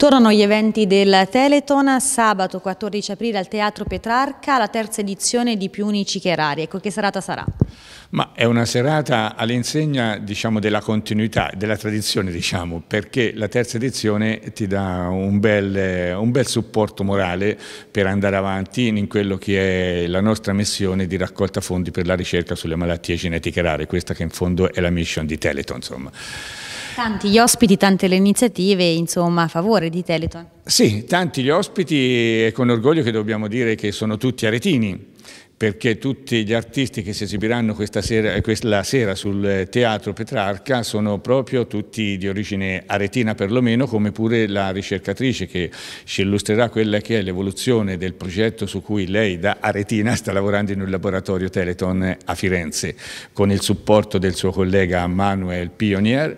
Tornano gli eventi del Teleton, sabato 14 aprile al Teatro Petrarca, la terza edizione di Più Unici che Rari. Ecco, che serata sarà? Ma è una serata all'insegna diciamo, della continuità, della tradizione, diciamo, perché la terza edizione ti dà un bel, un bel, supporto morale per andare avanti in quello che è la nostra missione di raccolta fondi per la ricerca sulle malattie genetiche rare, questa che in fondo è la mission di Teleton. Insomma. Tanti gli ospiti, tante le iniziative insomma, a favore di Teleton. Sì, tanti gli ospiti e con orgoglio che dobbiamo dire che sono tutti aretini perché tutti gli artisti che si esibiranno questa sera, eh, questa sera, sul teatro Petrarca sono proprio tutti di origine aretina perlomeno, come pure la ricercatrice che ci illustrerà quella che è l'evoluzione del progetto su cui lei da aretina sta lavorando in un laboratorio Teleton a Firenze, con il supporto del suo collega Manuel Pionier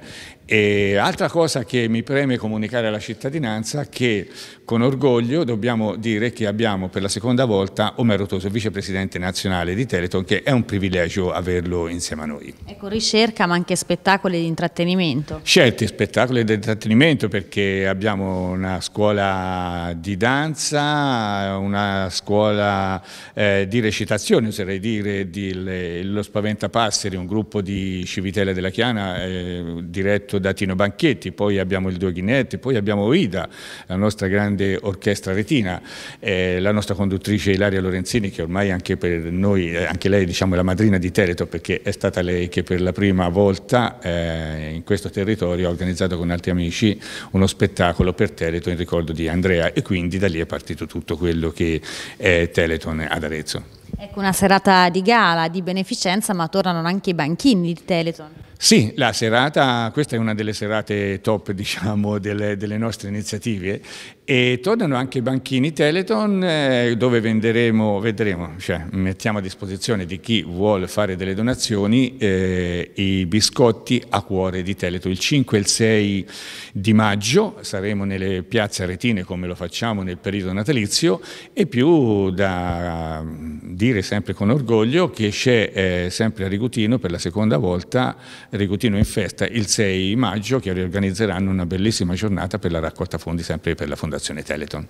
e altra cosa che mi preme comunicare alla cittadinanza è che con orgoglio dobbiamo dire che abbiamo per la seconda volta Omero Toso, vicepresidente nazionale di Teleton, che è un privilegio averlo insieme a noi. Ecco, ricerca ma anche spettacoli di intrattenimento. Certi spettacoli di intrattenimento perché abbiamo una scuola di danza, una scuola eh, di recitazione, oserei dire, di le, lo Spaventapasseri, un gruppo di Civitella della Chiana eh, diretto Datino Banchetti, poi abbiamo il Duo Ghinetti, poi abbiamo Ida, la nostra grande orchestra retina, eh, la nostra conduttrice Ilaria Lorenzini che ormai anche per noi, eh, anche lei diciamo è la madrina di Teleto perché è stata lei che per la prima volta eh, in questo territorio ha organizzato con altri amici uno spettacolo per Teleto in ricordo di Andrea e quindi da lì è partito tutto quello che è Teleton ad Arezzo. Ecco una serata di gala, di beneficenza, ma tornano anche i banchini di Teleton. Sì, la serata, questa è una delle serate top diciamo, delle, delle nostre iniziative e tornano anche i banchini Teleton eh, dove venderemo, vedremo, cioè, mettiamo a disposizione di chi vuole fare delle donazioni eh, i biscotti a cuore di Teleton. Il 5 e il 6 di maggio saremo nelle piazze aretine come lo facciamo nel periodo natalizio e più da dire sempre con orgoglio che c'è eh, sempre a Rigutino per la seconda volta Rigutino in festa il 6 maggio che organizzeranno una bellissima giornata per la raccolta fondi sempre per la Fondazione. Fondazione Teleton.